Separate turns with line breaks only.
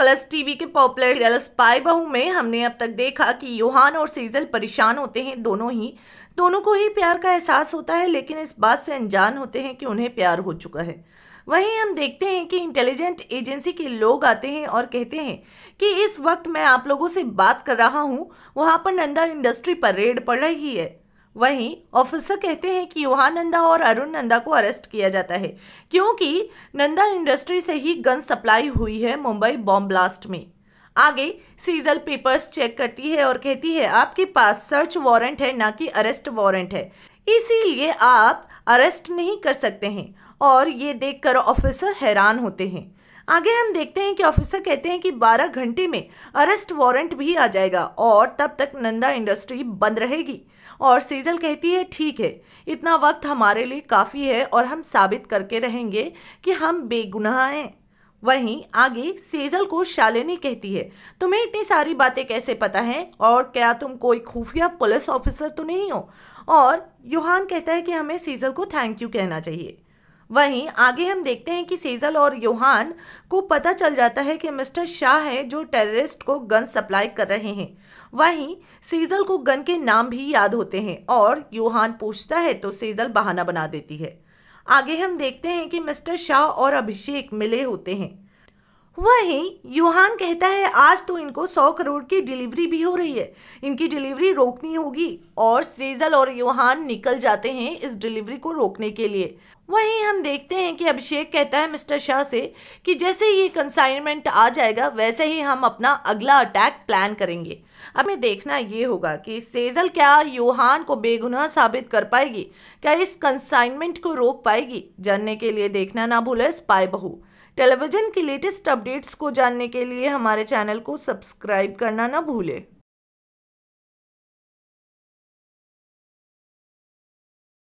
colours TV के popular serial Spy Bahu में हमने अब तक देखा कि योहान और सीजल परेशान होते हैं दोनों ही दोनों को ही प्यार का एहसास होता है लेकिन इस बात से अनजान होते हैं कि उन्हें प्यार हो चुका है वहीं हम देखते हैं कि इंटेलिजेंट एजेंसी के लोग आते हैं और कहते हैं कि इस वक्त मैं आप लोगों से बात कर रहा हूँ वहाँ पर नंदा इंडस्ट्री पर रेड पड़ रही है वहीं ऑफिसर कहते हैं कि युवा नंदा और अरुण नंदा को अरेस्ट किया जाता है क्योंकि नंदा इंडस्ट्री से ही गन सप्लाई हुई है मुंबई बॉम्ब ब्लास्ट में आगे सीजल पेपर्स चेक करती है और कहती है आपके पास सर्च वारंट है ना कि अरेस्ट वारंट है इसीलिए आप अरेस्ट नहीं कर सकते हैं और ये देखकर ऑफिसर हैरान होते हैं आगे हम देखते हैं कि ऑफिसर कहते हैं कि 12 घंटे में अरेस्ट वारंट भी आ जाएगा और तब तक नंदा इंडस्ट्री बंद रहेगी और सीजल कहती है ठीक है इतना वक्त हमारे लिए काफ़ी है और हम साबित करके रहेंगे कि हम बेगुनाह हैं वहीं आगे सेजल को शालिनी कहती है तुम्हें इतनी सारी बातें कैसे पता हैं और क्या तुम कोई खुफिया पुलिस ऑफिसर तो नहीं हो और यूहान कहता है कि हमें सेजल को थैंक यू कहना चाहिए वहीं आगे हम देखते हैं कि सेजल और योहान को पता चल जाता है कि मिस्टर शाह है जो टेररिस्ट को गन सप्लाई कर रहे हैं वहीं सेजल को गन के नाम भी याद होते हैं और योहान पूछता है तो सेजल बहाना बना देती है आगे हम देखते हैं कि मिस्टर शाह और अभिषेक मिले होते हैं वहीं यूहान कहता है आज तो इनको सौ करोड़ की डिलीवरी भी हो रही है इनकी डिलीवरी रोकनी होगी और सेजल और यूहान निकल जाते हैं इस डिलीवरी को रोकने के लिए वहीं हम देखते हैं कि अभिषेक कहता है मिस्टर शाह से कि जैसे ही ये कंसाइनमेंट आ जाएगा वैसे ही हम अपना अगला अटैक प्लान करेंगे अब हमें देखना ये होगा कि सेजल क्या योहान को बेगुनाह साबित कर पाएगी क्या इस कंसाइनमेंट को रोक पाएगी जानने के लिए देखना ना भूले स्पाई बहू टेलीविज़न की लेटेस्ट अपडेट्स को जानने के लिए हमारे चैनल को सब्सक्राइब करना ना भूले